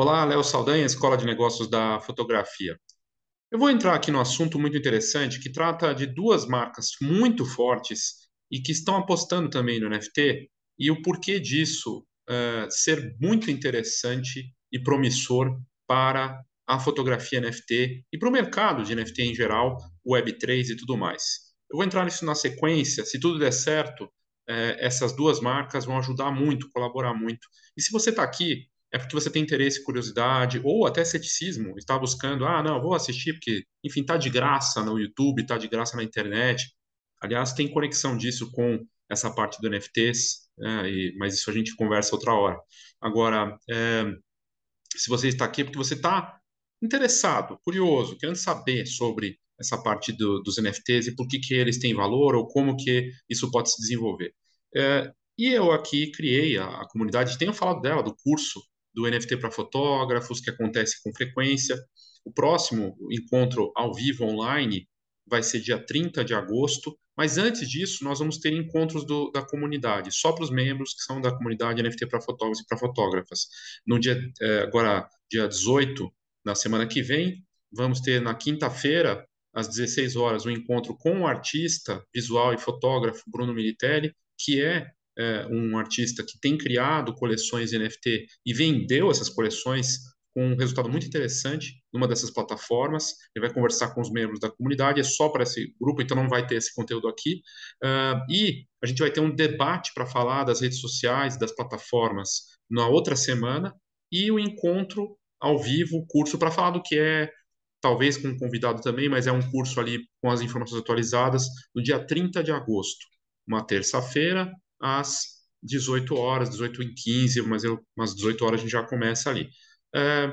Olá, Léo Saldanha, Escola de Negócios da Fotografia. Eu vou entrar aqui no assunto muito interessante que trata de duas marcas muito fortes e que estão apostando também no NFT e o porquê disso uh, ser muito interessante e promissor para a fotografia NFT e para o mercado de NFT em geral, Web3 e tudo mais. Eu vou entrar nisso na sequência, se tudo der certo, eh, essas duas marcas vão ajudar muito, colaborar muito. E se você está aqui é porque você tem interesse, curiosidade ou até ceticismo, está buscando, ah, não, vou assistir porque, enfim, está de graça no YouTube, está de graça na internet. Aliás, tem conexão disso com essa parte do NFTs, né? e, mas isso a gente conversa outra hora. Agora, é, se você está aqui é porque você está interessado, curioso, querendo saber sobre essa parte do, dos NFTs e por que, que eles têm valor ou como que isso pode se desenvolver. É, e eu aqui criei a, a, comunidade, tenho falado dela, do curso do NFT para fotógrafos, que acontece com frequência. O próximo encontro ao vivo online vai ser dia 30 de agosto, mas antes disso, nós vamos ter encontros do, da comunidade, só para os membros que são da comunidade NFT para fotógrafos e para fotógrafas. No dia, eh, agora, dia 18, na semana que vem, vamos ter na quinta-feira, às 16 horas, um encontro com o artista visual e fotógrafo Bruno Militelli, que é é, um artista que tem criado coleções NFT e vendeu essas coleções com um resultado muito interessante numa dessas plataformas. Ele vai conversar com os membros da comunidade, é só para esse grupo, então não vai ter esse conteúdo aqui. Uh, e a gente vai ter um debate para falar das redes sociais, das plataformas, na outra semana, e o um encontro ao vivo, curso para falar do que é, talvez com um convidado também, mas é um curso ali com as informações atualizadas, no dia 30 de agosto, uma terça-feira, às 18 horas, 18 em 15, mas eu, umas 18 horas a gente já começa ali. É,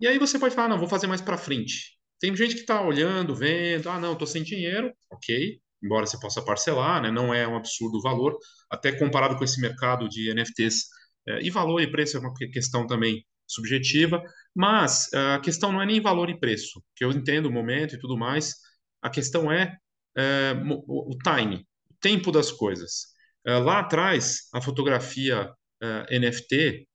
e aí você pode falar, não, vou fazer mais para frente. Tem gente que está olhando, vendo, ah, não, estou sem dinheiro, ok, embora você possa parcelar, né, não é um absurdo o valor, até comparado com esse mercado de NFTs. É, e valor e preço é uma questão também subjetiva, mas é, a questão não é nem valor e preço, que eu entendo o momento e tudo mais, a questão é, é o time, o tempo das coisas. Eh, lá atrás, a fotografia eh, NFT,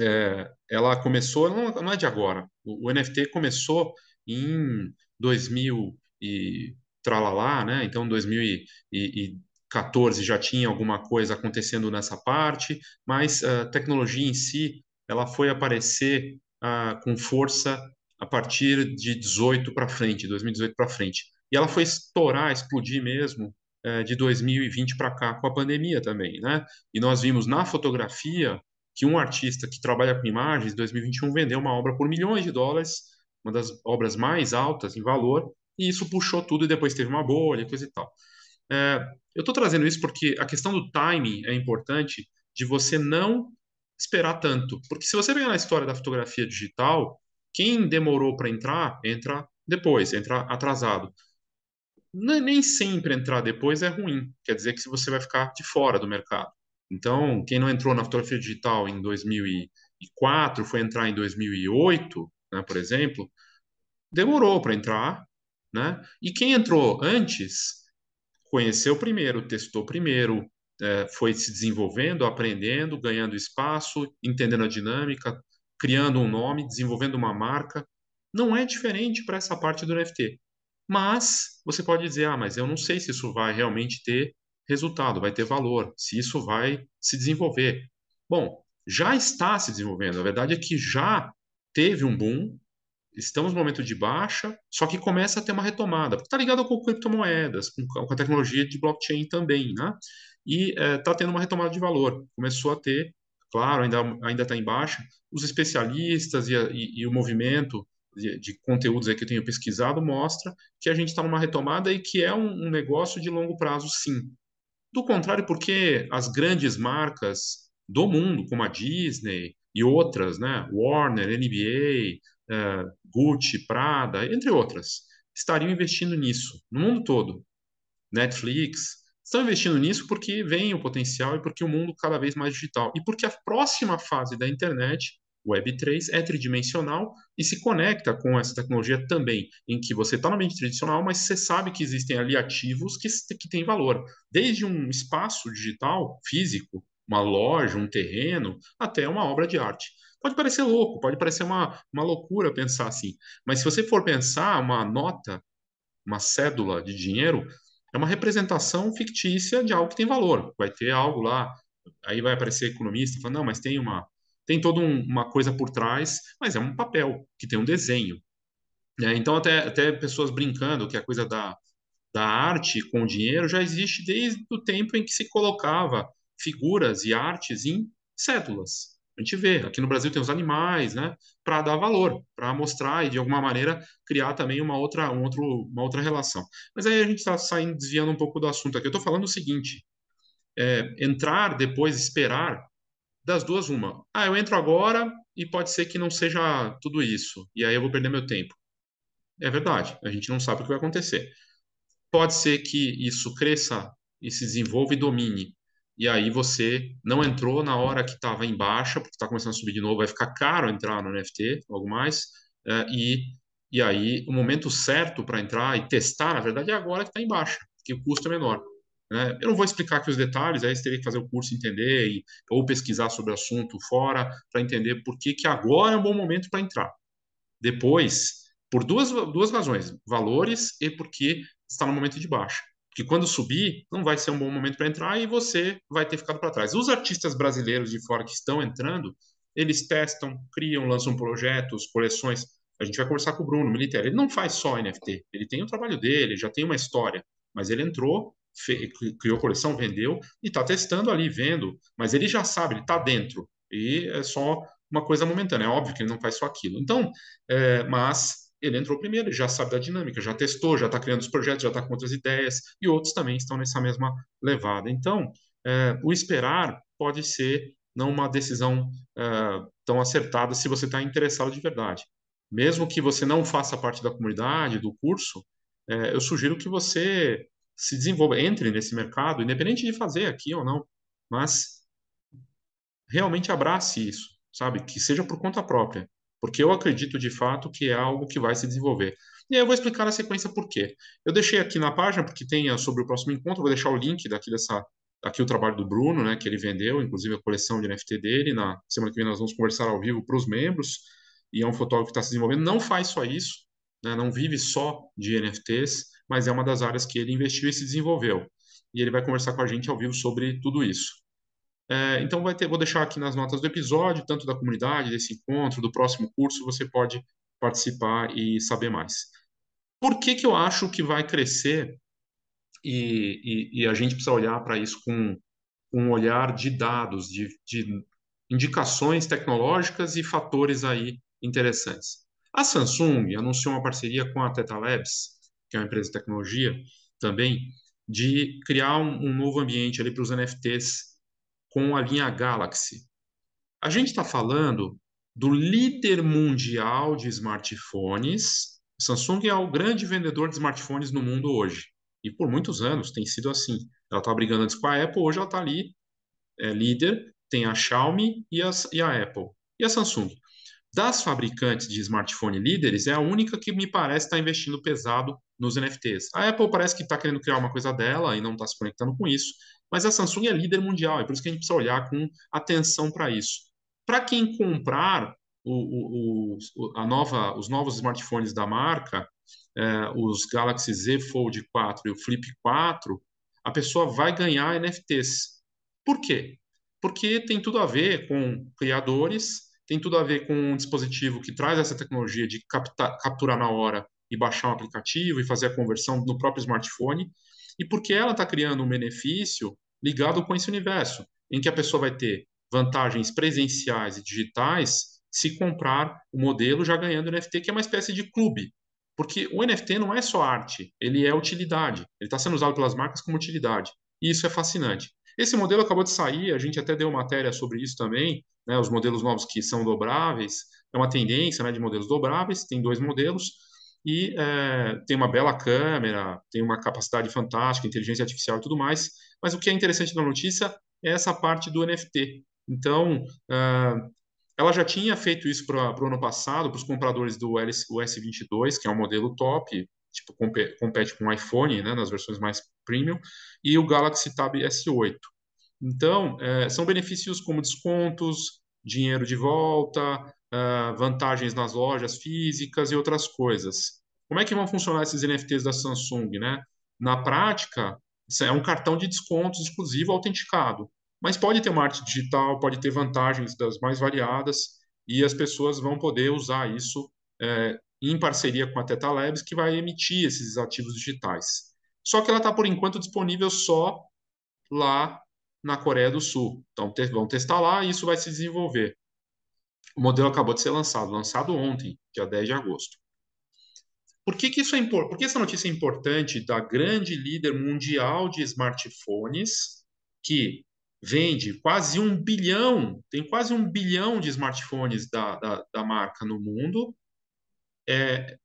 eh, ela começou, não, é de agora, o, NFT começou em 2000 e tralalá, né? Então, 2014 já tinha alguma coisa acontecendo nessa parte, mas a tecnologia em si, ela foi aparecer ah, com força a partir de 18 para frente, 2018 para frente. E ela foi estourar, explodir mesmo eh, de 2020 para cá com a pandemia também, né? E nós vimos na fotografia que um artista que trabalha com imagens, em 2021 vendeu uma obra por milhões de dólares, uma das obras mais altas em valor, e isso puxou tudo e depois teve uma bolha, e coisa e tal. É, eu estou trazendo isso porque a questão do timing é importante de você não esperar tanto, porque se você pegar na história da fotografia digital, quem demorou para entrar entra depois, entra atrasado nem sempre entrar depois é ruim. Quer dizer que você vai ficar de fora do mercado. Então, quem não entrou na fotografia digital em 2004 foi entrar em 2008, né, por exemplo, demorou para entrar, né? E quem entrou antes conheceu primeiro, testou primeiro, é, foi se desenvolvendo, aprendendo, ganhando espaço, entendendo a dinâmica, criando um nome, desenvolvendo uma marca. Não é diferente para essa parte do NFT. Mas você pode dizer, ah, mas eu não sei se isso vai realmente ter resultado, vai ter valor, se isso vai se desenvolver. Bom, já está se desenvolvendo. A verdade é que já teve um boom, estamos no momento de baixa, só que começa a ter uma retomada, porque está ligado com criptomoedas, com a tecnologia de blockchain também, né? E está eh, é, tendo uma retomada de valor. Começou a ter, claro, ainda está ainda tá em baixa, os especialistas e, a, e, e o movimento de, de conteúdos que eu tenho pesquisado mostra que a gente está numa retomada e que é um, um negócio de longo prazo, sim. Do contrário, porque as grandes marcas do mundo, como a Disney e outras, né, Warner, NBA, Uh, eh, Gucci, Prada, entre outras, estariam investindo nisso no mundo todo. Netflix estão investindo nisso porque vem o potencial e porque o mundo cada vez mais digital e porque a próxima fase da internet Web3 é tridimensional e se conecta com essa tecnologia também, em que você está no ambiente tradicional, mas você sabe que existem ali ativos que, que têm valor, desde um espaço digital, físico, uma loja, um terreno, até uma obra de arte. Pode parecer louco, pode parecer uma, uma loucura pensar assim, mas se você for pensar uma nota, uma cédula de dinheiro, é uma representação fictícia de algo que tem valor. Vai ter algo lá, aí vai aparecer economista falando, não, mas tem uma tem toda um, uma coisa por trás, mas é um papel que tem um desenho. Né? Então, até, até pessoas brincando que a coisa da, da arte com o dinheiro já existe desde o tempo em que se colocava figuras e artes em cédulas. A gente vê, aqui no Brasil tem os animais, né, para dar valor, para mostrar e de alguma maneira criar também uma outra, um outro, uma outra relação. Mas aí a gente está saindo, desviando um pouco do assunto aqui. Eu estou falando o seguinte: é, entrar depois, esperar das duas, uma. Ah, eu entro agora e pode ser que não seja tudo isso, e aí eu vou perder meu tempo. É verdade, a gente não sabe o que vai acontecer. Pode ser que isso cresça e se desenvolva e domine, e aí você não entrou na hora que estava em baixa, porque está começando a subir de novo, vai ficar caro entrar no NFT, algo mais, é, e, e aí o momento certo para entrar e testar, na verdade, é agora que está em baixa, porque o custo é menor. Né? Eu não vou explicar aqui os detalhes, aí você teria que fazer o curso entender e, ou pesquisar sobre o assunto fora para entender por que, que agora é um bom momento para entrar. Depois, por duas, duas razões: valores e porque está no momento de baixa. Que quando subir, não vai ser um bom momento para entrar e você vai ter ficado para trás. Os artistas brasileiros de fora que estão entrando, eles testam, criam, lançam projetos, coleções. A gente vai conversar com o Bruno Militer. Ele não faz só NFT, ele tem o trabalho dele, já tem uma história, mas ele entrou criou coleção, vendeu e está testando ali, vendo, mas ele já sabe, ele está dentro e é só uma coisa momentânea. É óbvio que ele não faz só aquilo. Então, é, mas ele entrou primeiro, ele já sabe da dinâmica, já testou, já está criando os projetos, já está com outras ideias e outros também estão nessa mesma levada. Então, é, o esperar pode ser não uma decisão é, tão acertada se você está interessado de verdade. Mesmo que você não faça parte da comunidade, do curso, é, eu sugiro que você se desenvolva, entre nesse mercado, independente de fazer aqui ou não, mas realmente abrace isso, sabe? Que seja por conta própria, porque eu acredito de fato que é algo que vai se desenvolver. E aí eu vou explicar a sequência por quê. Eu deixei aqui na página, porque tem sobre o próximo encontro, vou deixar o link daqui dessa aqui o trabalho do Bruno, né, que ele vendeu, inclusive a coleção de NFT dele. Na semana que vem nós vamos conversar ao vivo para os membros. E é um fotógrafo que está se desenvolvendo. Não faz só isso, né, não vive só de NFTs mas é uma das áreas que ele investiu e se desenvolveu. E ele vai conversar com a gente ao vivo sobre tudo isso. É, então, vai ter, vou deixar aqui nas notas do episódio, tanto da comunidade, desse encontro, do próximo curso, você pode participar e saber mais. Por que, que eu acho que vai crescer e, e, e a gente precisa olhar para isso com, com, um olhar de dados, de, de indicações tecnológicas e fatores aí interessantes? A Samsung anunciou uma parceria com a Teta Labs que é uma empresa de tecnologia também, de criar um, um novo ambiente ali para os NFTs com a linha Galaxy. A gente está falando do líder mundial de smartphones. Samsung é o grande vendedor de smartphones no mundo hoje. E por muitos anos tem sido assim. Ela estava tá brigando antes com a Apple, hoje ela está ali, é líder, tem a Xiaomi e, e a Apple. E a Samsung? das fabricantes de smartphone líderes, é a única que me parece estar tá investindo pesado nos NFTs. A Apple parece que está querendo criar uma coisa dela e não está se conectando com isso, mas a Samsung é líder mundial, é por isso que a gente precisa olhar com atenção para isso. Para quem comprar o, o, o, a nova, os novos smartphones da marca, é, os Galaxy Z Fold 4 e o Flip 4, a pessoa vai ganhar NFTs. Por quê? Porque tem tudo a ver com criadores tem tudo a ver com um dispositivo que traz essa tecnologia de captar, capturar na hora e baixar um aplicativo e fazer a conversão no próprio smartphone, e porque ela está criando um benefício ligado com esse universo, em que a pessoa vai ter vantagens presenciais e digitais se comprar o modelo já ganhando NFT, que é uma espécie de clube. Porque o NFT não é só arte, ele é utilidade. Ele está sendo usado pelas marcas como utilidade. E isso é fascinante. Esse modelo acabou de sair, a gente até deu matéria sobre isso também, né, os modelos novos que são dobráveis, é uma tendência né, de modelos dobráveis, tem dois modelos, e é, tem uma bela câmera, tem uma capacidade fantástica, inteligência artificial e tudo mais, mas o que é interessante na notícia é essa parte do NFT. Então, é, ela já tinha feito isso para o ano passado, para os compradores do LS, S22, que é um modelo top, tipo, compete com o iPhone, né, nas versões mais Premium, e o Galaxy Tab S8. Então, é, são benefícios como descontos, dinheiro de volta, é, vantagens nas lojas físicas e outras coisas. Como é que vão funcionar esses NFTs da Samsung, né? Na prática, é um cartão de descontos exclusivo autenticado, mas pode ter uma arte digital, pode ter vantagens das mais variadas e as pessoas vão poder usar isso é, em parceria com a Teta Labs, que vai emitir esses ativos digitais. Só que ela está, por enquanto, disponível só lá na Coreia do Sul. Então, te vão testar lá e isso vai se desenvolver. O modelo acabou de ser lançado, lançado ontem, dia 10 de agosto. Por que, que isso é importante? Por que essa notícia é importante da grande líder mundial de smartphones que vende quase um bilhão, tem quase um bilhão de smartphones da, da, da marca no mundo, é,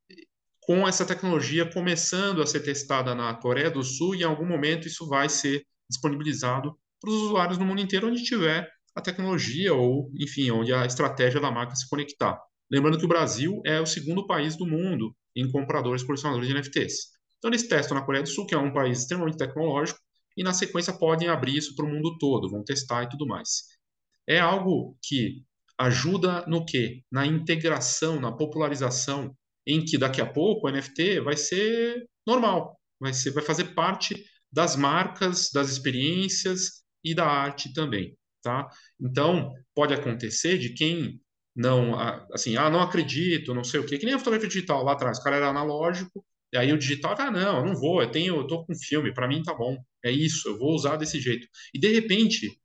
com essa tecnologia começando a ser testada na Coreia do Sul, e em algum momento isso vai ser disponibilizado para os usuários no mundo inteiro onde tiver a tecnologia ou, enfim, onde a estratégia da marca se conectar. Lembrando que o Brasil é o segundo país do mundo em compradores e colecionadores de NFTs. Então, eles testam na Coreia do Sul, que é um país extremamente tecnológico, e na sequência podem abrir isso para o mundo todo, vão testar e tudo mais. É algo que ajuda no quê? Na integração, na popularização em que daqui a pouco o NFT vai ser normal, vai, ser, vai fazer parte das marcas, das experiências e da arte também, tá? Então, pode acontecer de quem não, ah, assim, ah, não acredito, não sei o quê, que nem a fotografia digital lá atrás, o cara era analógico, e aí o digital, ah, não, eu não vou, eu tenho, eu tô com filme, para mim tá bom, é isso, eu vou usar desse jeito. E de repente,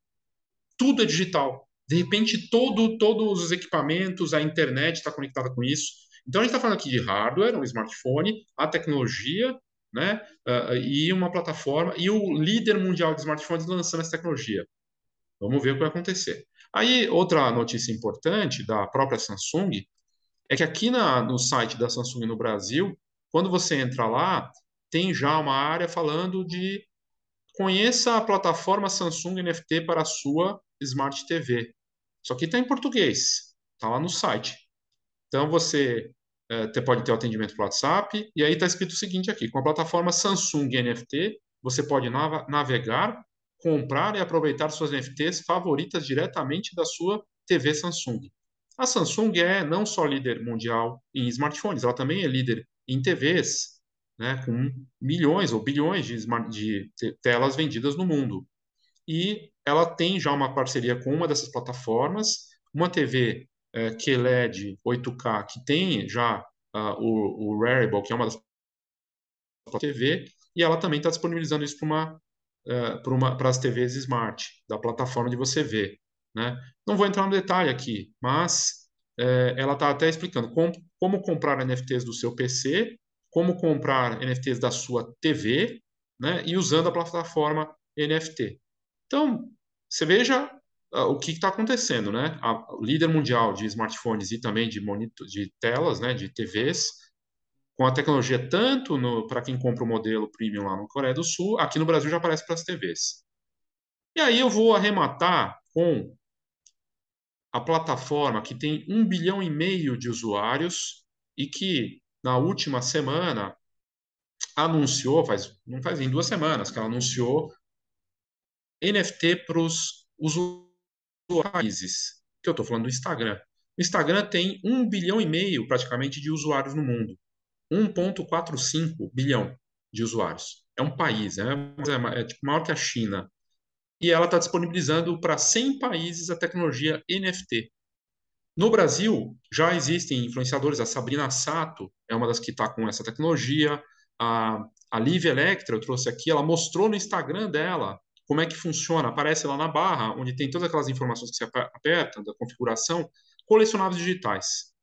tudo é digital. De repente, todo, todos os equipamentos, a internet está conectada com isso, então a gente está falando aqui de hardware, um smartphone, a tecnologia, né? Uh, e uma plataforma, e o líder mundial de smartphones lançando essa tecnologia. Vamos ver o que vai acontecer. Aí, outra notícia importante da própria Samsung é que aqui na, no site da Samsung no Brasil, quando você entra lá, tem já uma área falando de conheça a plataforma Samsung NFT para a sua Smart TV. Isso aqui está em português, está lá no site. Então você você é, pode ter o atendimento por WhatsApp, e aí está escrito o seguinte aqui, com a plataforma Samsung NFT, você pode navegar, comprar e aproveitar suas NFTs favoritas diretamente da sua TV Samsung. A Samsung é não só líder mundial em smartphones, ela também é líder em TVs, né, com milhões ou bilhões de, smart, de telas vendidas no mundo. E ela tem já uma parceria com uma dessas plataformas, uma TV é, QLED 8K, que tem já uh, o, o Rarible, que é uma das TV, e ela também está disponibilizando isso para uma, uh, as TVs Smart, da plataforma de você ver. Né? Não vou entrar no detalhe aqui, mas uh, ela está até explicando como, como comprar NFTs do seu PC, como comprar NFTs da sua TV, né? e usando a plataforma NFT. Então, você veja ah, o que está acontecendo, né? A, líder mundial de smartphones e também de, monitor, de telas, né, de TVs, com a tecnologia tanto para quem compra o modelo premium lá na Coreia do Sul, aqui no Brasil já aparece para as TVs. E aí eu vou arrematar com a plataforma que tem um bilhão e meio de usuários e que na última semana anunciou, faz, não faz em duas semanas que ela anunciou NFT para os usuários raízes, que eu estou falando do Instagram. O Instagram tem 1 bilhão e meio praticamente de usuários no mundo. 1,45 bilhão de usuários. É um país, né? é, é, é tipo, maior que a China. E ela está disponibilizando para 100 países a tecnologia NFT. No Brasil, já existem influenciadores. A Sabrina Sato é uma das que está com essa tecnologia. A, a Liv Electra, eu trouxe aqui, ela mostrou no Instagram dela como é que funciona. Aparece lá na barra, onde tem todas aquelas informações que você aperta, da configuração, colecionados digitais.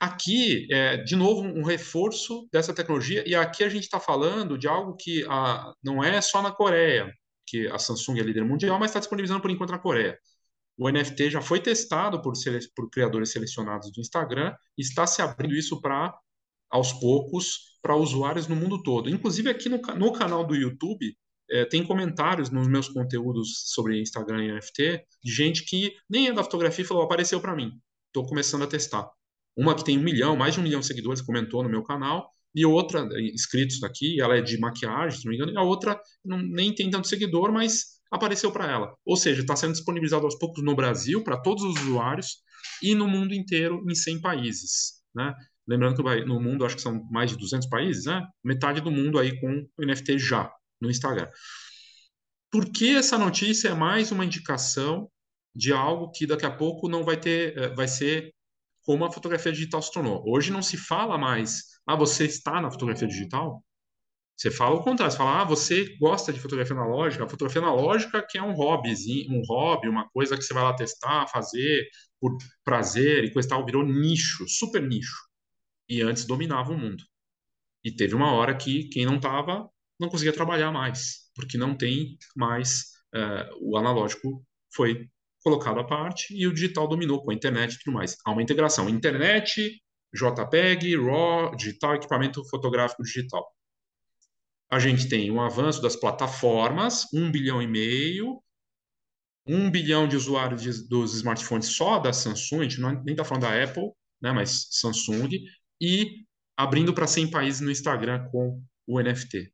Aqui, é, de novo, um reforço dessa tecnologia, e aqui a gente está falando de algo que a, ah, não é só na Coreia, que a Samsung é líder mundial, mas está disponibilizando por enquanto na Coreia. O NFT já foi testado por, sele, por criadores selecionados do Instagram, e está se abrindo isso para, aos poucos, para usuários no mundo todo. Inclusive aqui no, no canal do YouTube, é, tem comentários nos meus conteúdos sobre Instagram e NFT de gente que nem é da fotografia e falou, apareceu para mim, estou começando a testar. Uma que tem um milhão, mais de um milhão de seguidores, comentou no meu canal, e outra, inscritos aqui ela é de maquiagem, se não me engano, e a outra não, nem tem tanto seguidor, mas apareceu para ela. Ou seja, está sendo disponibilizado aos poucos no Brasil, para todos os usuários, e no mundo inteiro, em 100 países. Né? Lembrando que no mundo acho que são mais de 200 países, né? metade do mundo aí com NFT já, no Instagram. Por que essa notícia é mais uma indicação de algo que daqui a pouco não vai ter, eh, vai ser como a fotografia digital se tornou. Hoje não se fala mais, ah, você está na fotografia digital? Você fala o contrário, você fala, ah, você gosta de fotografia analógica? A fotografia analógica que é um hobbyzinho, um hobby, uma coisa que você vai lá testar, fazer por prazer e coisa tal, virou nicho, super nicho. E antes dominava o mundo. E teve uma hora que quem não estava não conseguia trabalhar mais, porque não tem mais uh, o analógico foi colocado à parte e o digital dominou com a internet e tudo mais. Há uma integração internet, JPEG, RAW, digital, equipamento fotográfico digital. A gente tem um avanço das plataformas, 1 bilhão e meio, 1 bilhão de usuários de, dos smartphones só da Samsung, a gente não, é, nem está falando da Apple, né, mas Samsung, e abrindo para 100 países no Instagram com o NFT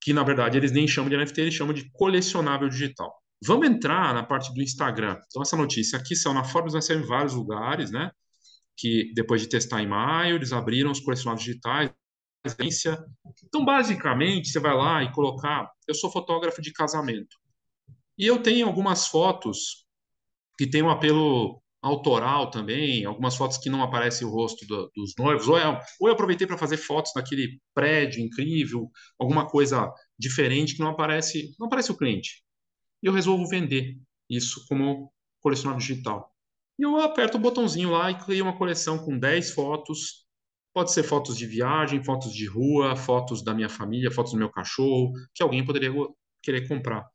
que na verdade eles nem chamam de NFT, eles chamam de colecionável digital. Vamos entrar na parte do Instagram. Então, essa notícia aqui são na Forbes, vai ser em vários lugares, né? Que depois de testar em maio, eles abriram os colecionáveis digitais. Então, basicamente, você vai lá e colocar. Ah, eu sou fotógrafo de casamento. E eu tenho algumas fotos que têm um apelo autoral também, algumas fotos que não aparece o rosto do, dos noivos, ou, é, ou eu aproveitei para fazer fotos daquele prédio incrível, alguma coisa diferente que não aparece, não aparece o cliente. E eu resolvo vender isso como colecionável digital. E eu aperto o botãozinho lá e crio uma coleção com 10 fotos. Pode ser fotos de viagem, fotos de rua, fotos da minha família, fotos do meu cachorro, que alguém poderia querer comprar.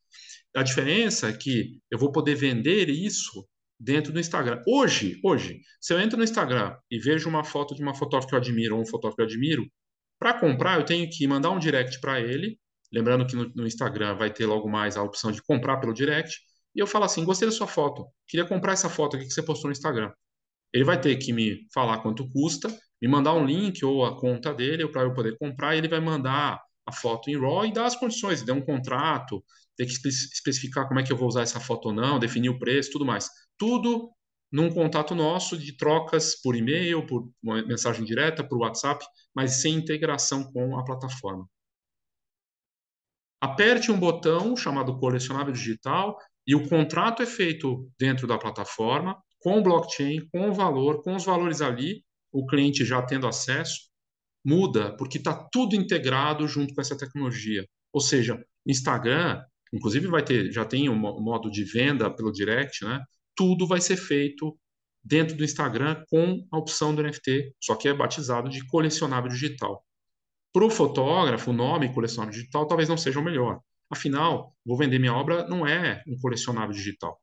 A diferença é que eu vou poder vender isso dentro do Instagram. Hoje, hoje, se eu entro no Instagram e vejo uma foto de uma fotógrafa que eu admiro ou um fotógrafo que eu admiro, para comprar eu tenho que mandar um direct para ele, lembrando que no, no, Instagram vai ter logo mais a opção de comprar pelo direct, e eu falo assim, gostei da sua foto, queria comprar essa foto aqui que você postou no Instagram. Ele vai ter que me falar quanto custa, me mandar um link ou a conta dele para eu poder comprar, e ele vai mandar a foto em RAW e dar as condições, dar um contrato, ter que especificar como é que eu vou usar essa foto ou não, definir o preço, tudo mais. Tudo num contato nosso de trocas por e-mail, por mensagem direta, por WhatsApp, mas sem integração com a plataforma. Aperte um botão chamado colecionável digital e o contrato é feito dentro da plataforma, com blockchain, com o valor, com os valores ali, o cliente já tendo acesso, muda, porque está tudo integrado junto com essa tecnologia. Ou seja, Instagram inclusive vai ter, já tem um modo de venda pelo direct, né? Tudo vai ser feito dentro do Instagram com a opção do NFT, só que é batizado de colecionável digital. Para o fotógrafo, o nome colecionável digital talvez não seja o melhor. Afinal, vou vender minha obra não é um colecionável digital,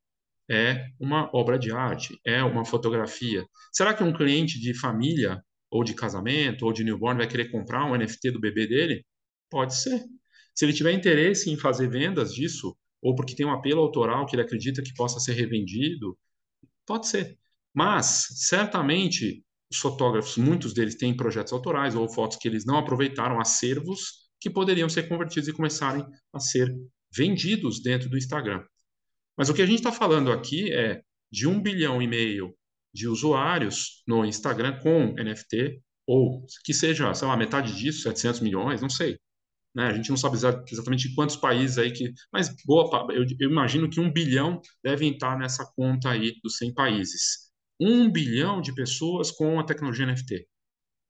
é uma obra de arte, é uma fotografia. Será que um cliente de família ou de casamento ou de newborn vai querer comprar um NFT do bebê dele? Pode ser, se ele tiver interesse em fazer vendas disso, ou porque tem um apelo autoral que ele acredita que possa ser revendido, pode ser. Mas, certamente, os fotógrafos, muitos deles têm projetos autorais ou fotos que eles não aproveitaram, acervos, que poderiam ser convertidos e começarem a ser vendidos dentro do Instagram. Mas o que a gente está falando aqui é de um bilhão e meio de usuários no Instagram com NFT, ou que seja, sei lá, metade disso, 700 milhões, não sei. Né? A gente não sabe exatamente quantos países aí que, mas boa, eu, eu imagino que um bilhão devem estar nessa conta aí dos 100 países. Um bilhão de pessoas com a tecnologia NFT.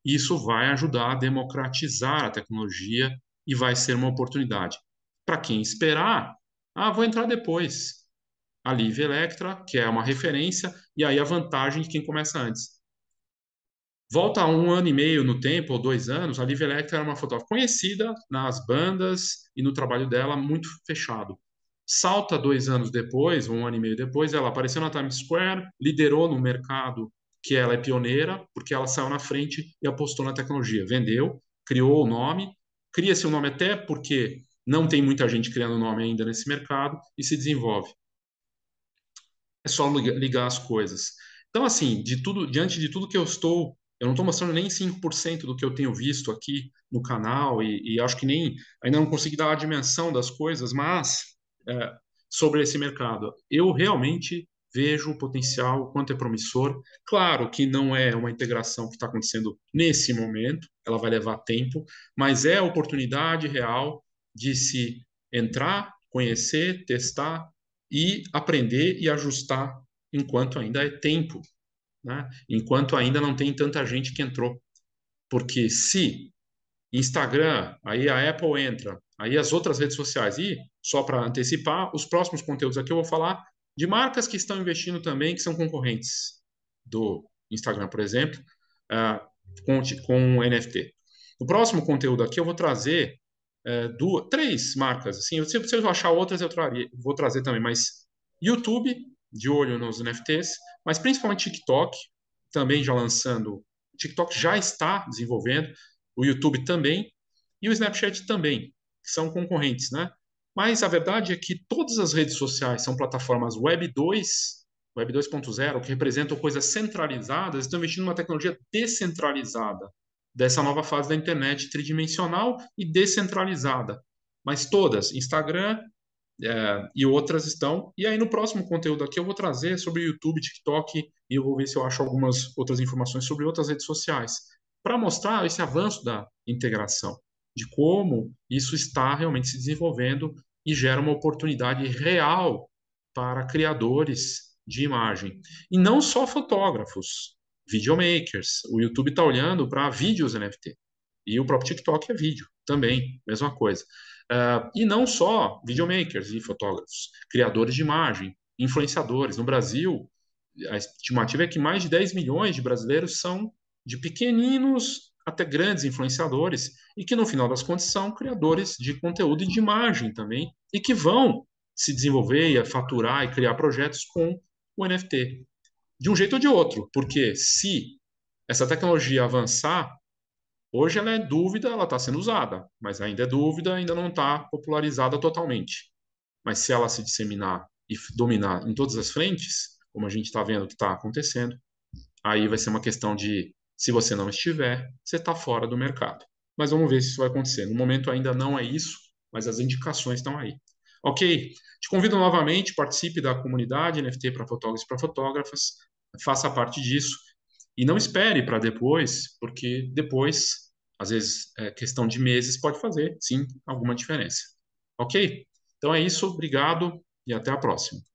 Isso vai ajudar a democratizar a tecnologia e vai ser uma oportunidade. Para quem esperar, ah, vou entrar depois. A Live Electra, que é uma referência, e aí a vantagem de quem começa antes. Volta um ano e meio no tempo, ou dois anos, a Liv Electra era uma fotógrafa conhecida nas bandas e no trabalho dela, muito fechado. Salta dois anos depois, um ano e meio depois, ela apareceu na Times Square, liderou no mercado que ela é pioneira, porque ela saiu na frente e apostou na tecnologia. Vendeu, criou o nome, cria-se o um nome até porque não tem muita gente criando nome ainda nesse mercado e se desenvolve. É só ligar as coisas. Então, assim, de tudo, diante de tudo que eu estou eu não estou mostrando nem 5% do que eu tenho visto aqui no canal e, e, acho que nem ainda não consegui dar a dimensão das coisas, mas é, sobre esse mercado, eu realmente vejo o potencial, o quanto é promissor. Claro que não é uma integração que está acontecendo nesse momento, ela vai levar tempo, mas é a oportunidade real de se entrar, conhecer, testar e aprender e ajustar enquanto ainda é tempo né? enquanto ainda não tem tanta gente que entrou. Porque se Instagram, aí a Apple entra, aí as outras redes sociais, e só para antecipar, os próximos conteúdos aqui eu vou falar de marcas que estão investindo também, que são concorrentes do Instagram, por exemplo, uh, com, com NFT. O próximo conteúdo aqui eu vou trazer uh, duas, três marcas. Assim, se, se eu achar outras, eu traria, vou trazer também, mas YouTube, de olho nos NFTs, mas principalmente TikTok, também já lançando. O TikTok já está desenvolvendo, o YouTube também, e o Snapchat também, que são concorrentes, né? Mas a verdade é que todas as redes sociais são plataformas Web 2, Web 2.0, que representam coisas centralizadas, estão investindo numa tecnologia descentralizada dessa nova fase da internet tridimensional e descentralizada. Mas todas, Instagram, é, e outras estão. E aí no próximo conteúdo aqui eu vou trazer sobre YouTube, TikTok e eu vou ver se eu acho algumas outras informações sobre outras redes sociais para mostrar esse avanço da integração, de como isso está realmente se desenvolvendo e gera uma oportunidade real para criadores de imagem. E não só fotógrafos, videomakers. O YouTube está olhando para vídeos NFT. E o próprio TikTok é vídeo também, mesma coisa. Uh, e não só videomakers e fotógrafos, criadores de imagem, influenciadores. No Brasil, a estimativa é que mais de 10 milhões de brasileiros são de pequeninos até grandes influenciadores e que no final das contas são criadores de conteúdo e de imagem também e que vão se desenvolver e faturar e criar projetos com o NFT de um jeito ou de outro, porque se essa tecnologia avançar Hoje ela é dúvida, ela está sendo usada, mas ainda é dúvida, ainda não está popularizada totalmente. Mas se ela se disseminar e dominar em todas as frentes, como a gente está vendo que está acontecendo, aí vai ser uma questão de se você não estiver, você está fora do mercado. Mas vamos ver se isso vai acontecer. No momento ainda não é isso, mas as indicações estão aí. Ok? Te convido novamente, participe da comunidade NFT para fotógrafos e para fotógrafas, faça parte disso e não espere para depois, porque depois, às vezes, é questão de meses pode fazer, sim, alguma diferença. Ok? Então é isso, obrigado e até a próxima.